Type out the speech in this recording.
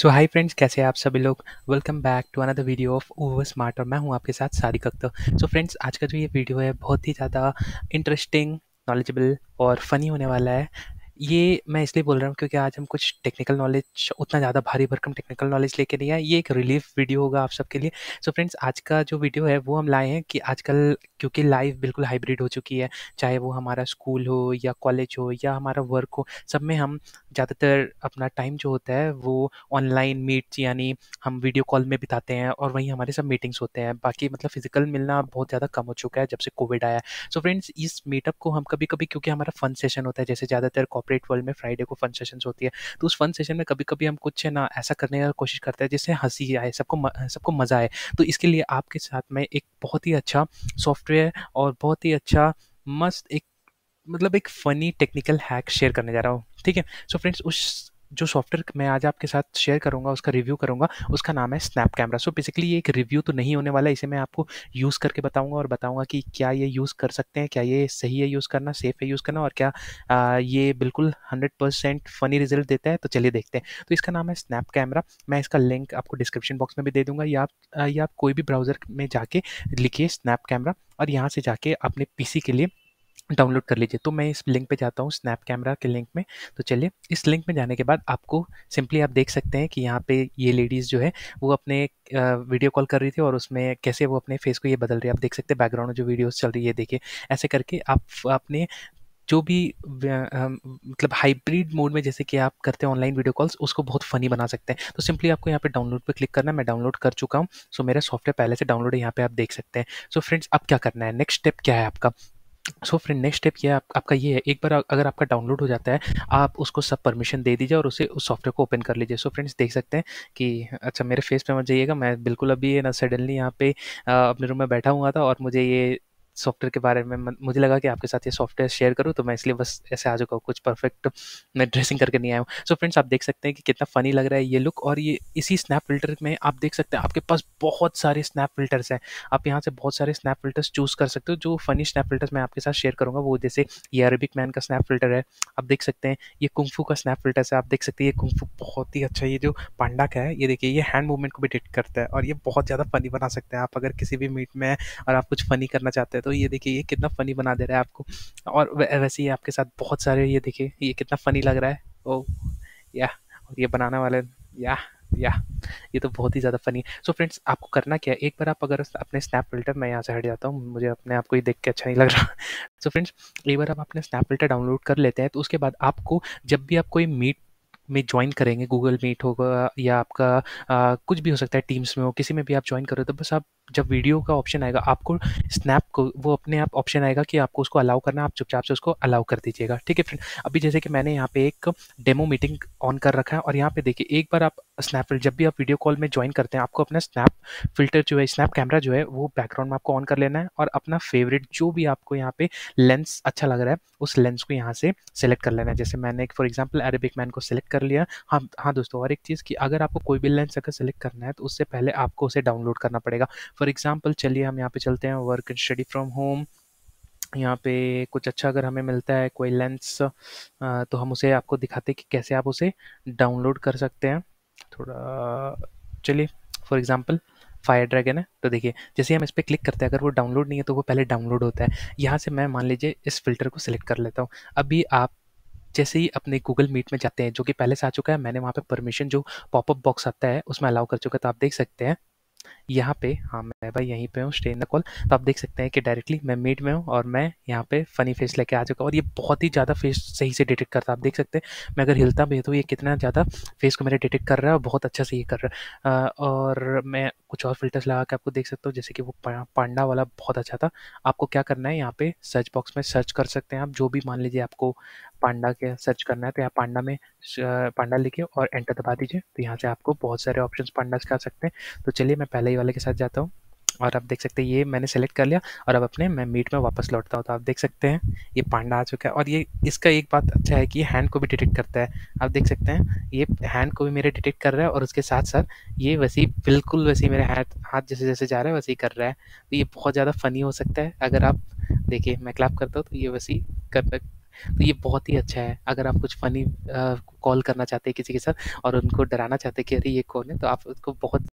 सो hi friends कैसे हैं आप सभी लोग welcome back to another video of over smart और मैं हूं आपके साथ सारी अख्तर सो फ्रेंड्स आज का जो ये वीडियो है बहुत ही ज़्यादा इंटरेस्टिंग नॉलेजेबल और फनी होने वाला है ये मैं इसलिए बोल रहा हूँ क्योंकि आज हम कुछ टेक्निकल नॉलेज उतना ज़्यादा भारी भरकम टेक्निकल नॉलेज लेके नहीं आए ये एक रिलीफ वीडियो होगा आप सबके लिए सो so फ्रेंड्स आज का जो वीडियो है वो हम लाए हैं कि आजकल क्योंकि लाइफ बिल्कुल हाइब्रिड हो चुकी है चाहे वो हमारा स्कूल हो या कॉलेज हो या हमारा वर्क हो सब में हम ज़्यादातर अपना टाइम जो होता है वो ऑनलाइन मीट्स यानी हम वीडियो कॉल में बिताते हैं और वहीं हमारे सब मीटिंग्स होते हैं बाकी मतलब फिजिकल मिलना बहुत ज़्यादा कम हो चुका है जब से कोविड आया सो फ्रेंड्स इस मीटअप को हम कभी कभी क्योंकि हमारा फन सेशन होता है जैसे ज़्यादातर कॉपरेट वर्ल्ड में फ्राइडे को फन सेशन होती है तो उस फन सेशन में कभी कभी हम कुछ ना ऐसा करने का कोशिश करते हैं जिससे हंसी आए सबको सबको मज़ा आए तो इसके लिए आपके साथ में एक बहुत ही अच्छा सॉफ्टवेयर सॉफ्टवेयर और बहुत ही अच्छा मस्त एक मतलब एक फ़नी टेक्निकल हैक शेयर करने जा रहा हूँ ठीक है सो फ्रेंड्स उस जो सॉफ्टवेयर मैं आज आपके साथ शेयर करूँगा उसका रिव्यू करूँगा उसका नाम है स्नैप कैमरा सो बेसिकली ये एक रिव्यू तो नहीं होने वाला इसे मैं आपको यूज़ करके बताऊँगा और बताऊँगा कि क्या ये यूज़ कर सकते हैं क्या ये सही है यूज़ करना सेफ़ है यूज़ करना और क्या आ, ये बिल्कुल हंड्रेड परसेंट फ़नी रिजल्ट देता है तो चलिए देखते हैं तो इसका नाम है स्नैप कैमरा मैं इसका लिंक आपको डिस्क्रिप्शन बॉक्स में भी दे दूँगा या आप या आप कोई भी ब्राउज़र में जाके लिखिए स्नैप कैमरा और यहाँ से जाके अपने पीसी के लिए डाउनलोड कर लीजिए तो मैं इस लिंक पे जाता हूँ स्नैप कैमरा के लिंक में तो चलिए इस लिंक में जाने के बाद आपको सिंपली आप देख सकते हैं कि यहाँ पे ये लेडीज़ जो है वो अपने वीडियो कॉल कर रही थी और उसमें कैसे वो अपने फेस को ये बदल रही है आप देख सकते हैं बैकग्राउंड में जो वीडियोज़ चल रही है देखिए ऐसे करके आप अपने जो भी मतलब हाइब्रिड मोड में जैसे कि आप करते हैं ऑनलाइन वीडियो कॉल्स उसको बहुत फनी बना सकते हैं तो सिंपली आपको यहाँ पे डाउनलोड पे क्लिक करना है मैं डाउनलोड कर चुका हूँ सो मेरा सॉफ्टवेयर पहले से डाउनलोड है यहाँ पे आप देख सकते हैं सो फ्रेंड्स अब क्या करना है नेक्स्ट स्टेप क्या है आपका सो फ्रेंड नेक्स्ट स्टेप ये आप, आपका ये है एक बार अगर आपका डाउनलोड हो जाता है आप उसको सब परमिशन दे दीजिए और उसे उस सॉफ्टवेयर को ओपन कर लीजिए सो फ्रेंड्स देख सकते हैं कि अच्छा मेरे फेस पे मत जाइएगा मैं बिल्कुल अभी ना सडनली यहाँ पे आ, अपने रूम में बैठा हुआ था और मुझे ये सॉफ्टवेयर के बारे में मुझे लगा कि आपके साथ ये सॉफ्टवेयर शेयर करूँ तो मैं इसलिए बस ऐसे आ चुका हूँ कुछ परफेक्ट मैं ड्रेसिंग करके नहीं आया हूँ सो फ्रेंड्स आप देख सकते हैं कि कितना फ़नी लग रहा है ये लुक और ये इसी स्नैप फिल्टर में आप देख सकते हैं आपके पास बहुत सारे स्नैप फिल्टर्स हैं आप यहाँ से बहुत सारे स्नैप फिल्टर्स चूज़ कर सकते हो जो फनी स्नैप फिल्टर्स मैं आपके साथ शेयर करूँगा वो जैसे ये अरबिक मैन का स्नैप फिल्टर है आप देख सकते हैं ये कुंफू का स्नैप फिल्टर है आप देख सकते हैं ये कुंफू बहुत ही अच्छा ये जो पांडा का है ये देखिए ये हैंड मूवमेंट को भी डिटेक्ट करता है और ये बहुत ज़्यादा फ़नी बना सकते हैं आप अगर किसी भी मीट में और आप कुछ फ़नी करना चाहते हैं तो ये देखिए ये कितना फ़नी बना दे रहा है आपको और वैसे ही आपके साथ बहुत सारे ये देखिए ये कितना फ़नी लग रहा है ओ या और ये बनाने वाले या या ये तो बहुत ही ज़्यादा फनी है सो फ्रेंड्स आपको करना क्या है एक बार आप अगर अपने स्नैप फिल्टर मैं यहाँ से हट जाता हूँ मुझे अपने आप को ये देख के अच्छा नहीं लग रहा सो फ्रेंड्स एक बार आप अपने स्नैप फिल्टर डाउनलोड कर लेते हैं तो उसके बाद आपको जब भी आप कोई मीट में ज्वाइन करेंगे गूगल मीट होगा या आपका आ, कुछ भी हो सकता है टीम्स में हो किसी में भी आप ज्वाइन करो तो बस आप जब वीडियो का ऑप्शन आएगा आपको स्नैप को वो अपने आप ऑप्शन आएगा कि आपको उसको अलाउ करना आप चुपचाप से उसको अलाउ कर दीजिएगा ठीक है फ्रेंड अभी जैसे कि मैंने यहाँ पे एक डेमो मीटिंग ऑन कर रखा है और यहाँ पे देखिए एक बार आप स्नैप जब भी आप वीडियो कॉल में ज्वाइन करते हैं आपको अपना स्नैप फिल्टर जो है स्नैप कैमरा जो है वो बैकग्राउंड में आपको ऑन कर लेना है और अपना फेवरेट जो भी आपको यहाँ पे लेंस अच्छा लग रहा है उस लेंस को यहाँ से सेलेक्ट कर लेना है जैसे मैंने फॉर एग्जाम्पल अरेबिक मैन को सिलेक्ट कर लिया हाँ हाँ दोस्तों और एक चीज़ कि अगर आपको कोई भी लेंस अगर सेलेक्ट करना है तो उससे पहले आपको उसे डाउनलोड करना पड़ेगा फॉर एग्जाम्पल चलिए हम यहाँ पे चलते हैं work and study from home यहाँ पे कुछ अच्छा अगर हमें मिलता है कोई लेंस तो हम उसे आपको दिखाते कि कैसे आप उसे डाउनलोड कर सकते हैं थोड़ा चलिए फॉर एग्जाम्पल फायर ड्रैगन है तो देखिए जैसे हम इस पर क्लिक करते हैं अगर वो डाउनलोड नहीं है तो वो पहले डाउनलोड होता है यहाँ से मैं मान लीजिए इस फिल्टर को सिलेक्ट कर लेता हूँ अभी आप जैसे ही अपने गूगल मीट में जाते हैं जो कि पहले से आ चुका है मैंने वहाँ पर परमिशन जो पॉपअप बॉक्स आता है उसमें अलाउ कर चुका है तो आप देख सकते हैं यहाँ पे हाँ मैं भाई यहीं पे हूँ स्टेन द कॉल तो आप देख सकते हैं कि डायरेक्टली मैं मीट में हूँ और मैं यहाँ पे फनी फेस लेके आ चुका और ये बहुत ही ज़्यादा फेस सही से डिटेक्ट करता है आप देख सकते हैं मैं अगर हिलता भी तो ये कितना ज़्यादा फेस को मेरे डिटेक्ट कर रहा है और बहुत अच्छा से ये कर रहा है और मैं कुछ और फिल्टर्स लगा के आपको देख सकता हूँ जैसे कि वो पांडा वाला बहुत अच्छा था आपको क्या करना है यहाँ पे सर्च बॉक्स में सर्च कर सकते हैं आप जो भी मान लीजिए आपको पांडा के सर्च करना है तो यहाँ पांडा में पांडा लिखिए और एंटर दबा दीजिए तो यहाँ से आपको बहुत सारे ऑप्शंस पांडा से आ सकते हैं तो चलिए मैं पहले ही वाले के साथ जाता हूँ और आप देख सकते हैं ये मैंने सेलेक्ट कर लिया और अब अपने मैं मीट में वापस लौटता हूँ तो आप देख सकते हैं ये पांडा आ चुका है और ये इसका एक बात अच्छा है कि ये हैंड को भी डिटेक्ट करता है आप देख सकते हैं ये हैंड को भी मेरे डिटेक्ट कर रहा है और उसके साथ साथ ये वैसे ही बिल्कुल वैसे ही मेरे हाथ हाथ जैसे जैसे जा रहा है वैसे ही कर रहा है तो ये बहुत ज़्यादा फनी हो सकता है अगर आप देखिए मैं क्लैप करता हूँ तो ये वैसे ही कर तो ये बहुत ही अच्छा है अगर आप कुछ फनी कॉल करना चाहते हैं किसी के साथ और उनको डराना चाहते हैं कि अरे ये कौन है तो आप उसको बहुत